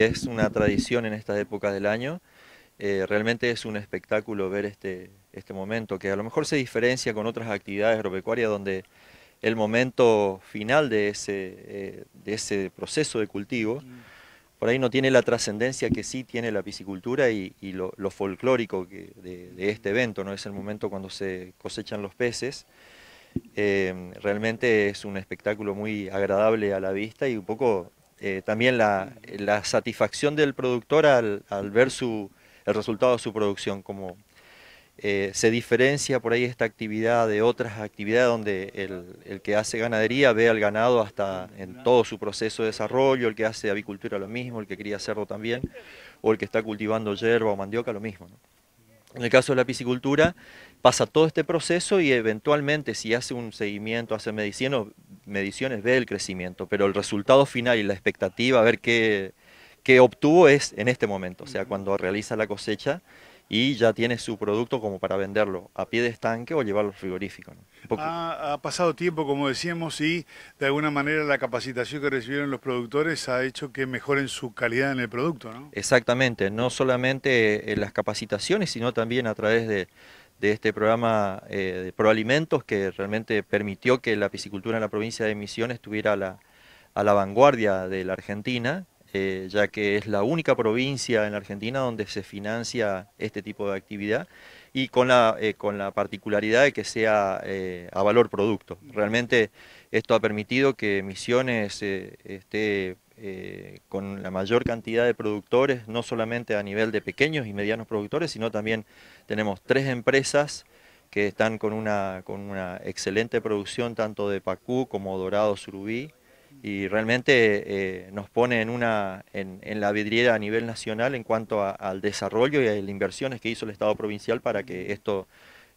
Es una tradición en estas épocas del año. Eh, realmente es un espectáculo ver este, este momento, que a lo mejor se diferencia con otras actividades agropecuarias donde el momento final de ese, eh, de ese proceso de cultivo mm. por ahí no tiene la trascendencia que sí tiene la piscicultura y, lo, folclórico de, este evento, ¿no? Es el momento cuando se cosechan los peces. Eh, realmente es un espectáculo muy agradable a la vista y un poco eh, también la, satisfacción del productor al, ver el resultado de su producción, como eh, se diferencia por ahí esta actividad de otras actividades donde el, que hace ganadería ve al ganado hasta en todo su proceso de desarrollo, el que hace avicultura lo mismo, el que cría cerdo también, o el que está cultivando hierba o mandioca lo mismo. En el caso de la piscicultura pasa todo este proceso y eventualmente si hace un seguimiento, hace medicina, mediciones ve el crecimiento, pero el resultado final y la expectativa, a ver qué, qué obtuvo es en este momento, o sea, cuando realiza la cosecha y ya tiene su producto como para venderlo a pie de estanque o llevarlo al frigorífico. Ha, pasado tiempo, como decíamos, y de alguna manera la capacitación que recibieron los productores ha hecho que mejoren su calidad en el producto, ¿no? Exactamente, no solamente en eh, las capacitaciones, sino también a través de de este programa eh, de Proalimentos que realmente permitió que la piscicultura en la provincia de Misiones estuviera a la, vanguardia de la Argentina, eh, ya que es la única provincia en la Argentina donde se financia este tipo de actividad y con la, eh, con la particularidad de que sea a valor producto. Realmente esto ha permitido que Misiones esté eh, con la mayor cantidad de productores, no solamente a nivel de pequeños y medianos productores, sino también tenemos tres empresas que están con una, con una excelente producción tanto de pacú como dorado surubí y realmente eh, nos pone en, una, en, la vidriera a nivel nacional en cuanto al desarrollo y a las inversiones que hizo el Estado provincial para que esto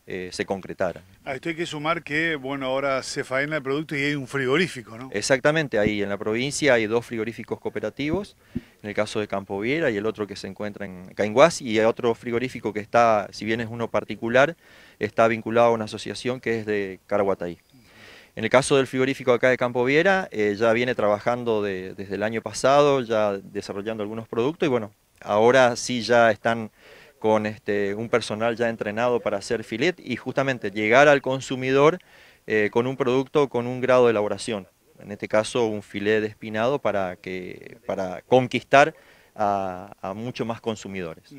eh, se concretara. A ah, esto hay que sumar que, bueno, ahora se faena el producto y hay un frigorífico, ¿no? Exactamente, ahí en la provincia hay dos frigoríficos cooperativos, en el caso de Campo Viera y el otro que se encuentra en Cainguas, y hay otro frigorífico que está, si bien es uno particular, está vinculado a una asociación que es de Caraguatay. En el caso del frigorífico acá de Campo Viera, eh, ya viene trabajando desde el año pasado, ya desarrollando algunos productos, y bueno, ahora sí ya están con este, un personal ya entrenado para hacer filet y justamente llegar al consumidor eh, con un producto con un grado de elaboración. En este caso, un filet de espinado para, que, para conquistar a muchos más consumidores.